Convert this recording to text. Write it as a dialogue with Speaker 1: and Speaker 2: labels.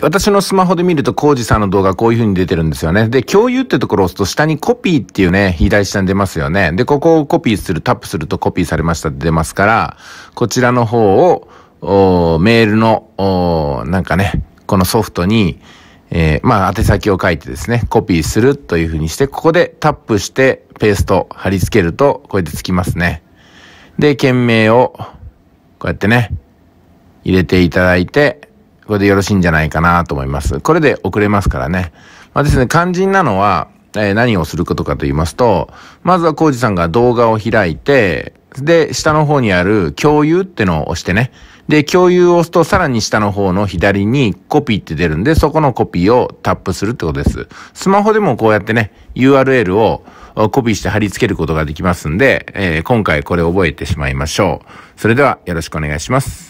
Speaker 1: 私のスマホで見ると、コウジさんの動画こういう風に出てるんですよね。で、共有ってところを押すと、下にコピーっていうね、左下に出ますよね。で、ここをコピーする、タップするとコピーされましたって出ますから、こちらの方を、メールの、なんかね、このソフトに、えー、まあ、宛先を書いてですね、コピーするという風にして、ここでタップして、ペースト貼り付けると、こうやってつきますね。で、件名を、こうやってね、入れていただいて、これでよろしいんじゃないかなと思います。これで遅れますからね。まあですね、肝心なのは、えー、何をすることかと言いますと、まずはコウジさんが動画を開いて、で、下の方にある共有ってのを押してね。で、共有を押すとさらに下の方の左にコピーって出るんで、そこのコピーをタップするってことです。スマホでもこうやってね、URL をコピーして貼り付けることができますんで、えー、今回これ覚えてしまいましょう。それではよろしくお願いします。